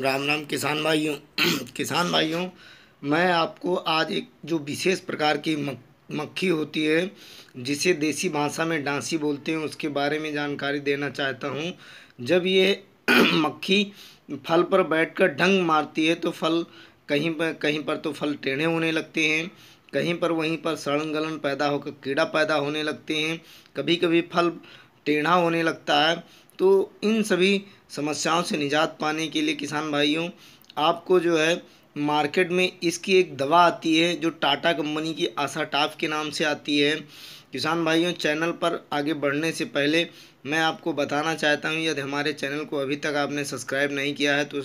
राम राम किसान भाइयों किसान भाइयों मैं आपको आज एक जो विशेष प्रकार की मक्खी होती है जिसे देसी भाषा में डांसी बोलते हैं उसके बारे में जानकारी देना चाहता हूँ जब ये मक्खी फल पर बैठकर ढंग मारती है तो फल कहीं पर कहीं पर तो फल टेढ़े होने लगते हैं कहीं पर वहीं पर सड़न गलन पैदा होकर कीड़ा पैदा होने लगते हैं कभी कभी फल टेढ़ा होने लगता है तो इन सभी समस्याओं से निजात पाने के लिए किसान भाइयों आपको जो है मार्केट में इसकी एक दवा आती है जो टाटा कंपनी की आशा टाफ के नाम से आती है किसान भाइयों चैनल पर आगे बढ़ने से पहले मैं आपको बताना चाहता हूं यदि हमारे चैनल को अभी तक आपने सब्सक्राइब नहीं किया है तो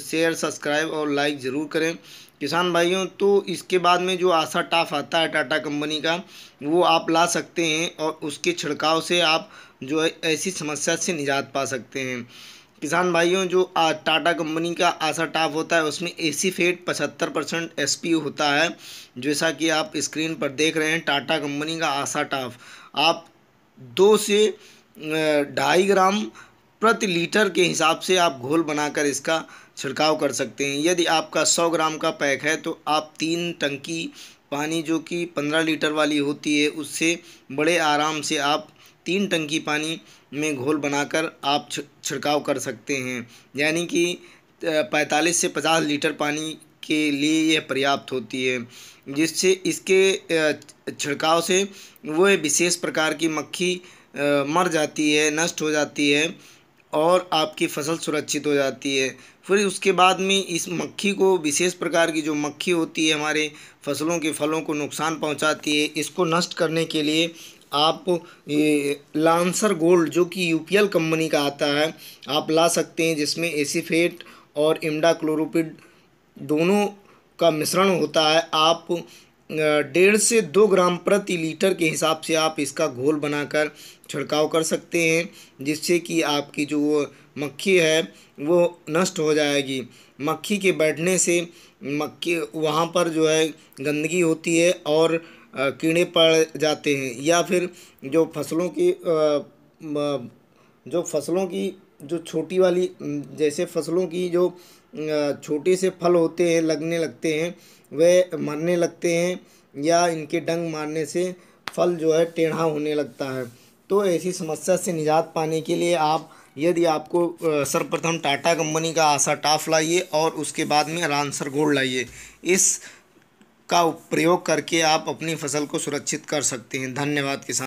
शेयर सब्सक्राइब और लाइक ज़रूर करें किसान भाइयों तो इसके बाद में जो आशा टाफ आता है टाटा कंपनी का वो आप ला सकते हैं और उसके छिड़काव से आप जो है ऐसी समस्या से निजात पा सकते हैं किसान भाइयों जो टाटा कंपनी का आशा टाप होता है उसमें एसी फेट पचहत्तर परसेंट एस होता है जैसा कि आप स्क्रीन पर देख रहे हैं टाटा कंपनी का आशा टाप आप दो से ढाई ग्राम प्रति लीटर के हिसाब से आप घोल बनाकर इसका छिड़काव कर सकते हैं यदि आपका सौ ग्राम का पैक है तो आप तीन टंकी पानी जो कि पंद्रह लीटर वाली होती है उससे बड़े आराम से आप तीन टंकी पानी में घोल बनाकर आप छिड़काव कर सकते हैं यानी कि पैंतालीस से पचास लीटर पानी के लिए यह पर्याप्त होती है जिससे इसके छिड़काव से वह विशेष प्रकार की मक्खी मर जाती है नष्ट हो जाती है और आपकी फसल सुरक्षित हो जाती है फिर उसके बाद में इस मक्खी को विशेष प्रकार की जो मक्खी होती है हमारे फसलों के फलों को नुकसान पहुंचाती है इसको नष्ट करने के लिए आप ये लांसर गोल्ड जो कि यूपीएल कंपनी का आता है आप ला सकते हैं जिसमें एसीफेट और इमडा क्लोरोपिड दोनों का मिश्रण होता है आप डेढ़ से दो ग्राम प्रति लीटर के हिसाब से आप इसका घोल बनाकर छिड़काव कर सकते हैं जिससे कि आपकी जो मक्खी है वो नष्ट हो जाएगी मक्खी के बैठने से मक्खी वहाँ पर जो है गंदगी होती है और कीड़े पड़ जाते हैं या फिर जो फसलों की जो फसलों की जो छोटी वाली जैसे फसलों की जो छोटे से फल होते हैं लगने लगते हैं वह मरने लगते हैं या इनके डंग मारने से फल जो है टेढ़ा होने लगता है तो ऐसी समस्या से निजात पाने के लिए आप यदि आपको सर्वप्रथम टाटा कंपनी का आशा टाफ लाइए और उसके बाद में रानसर गोल्ड लाइए इस का प्रयोग करके आप अपनी फसल को सुरक्षित कर सकते हैं धन्यवाद किसान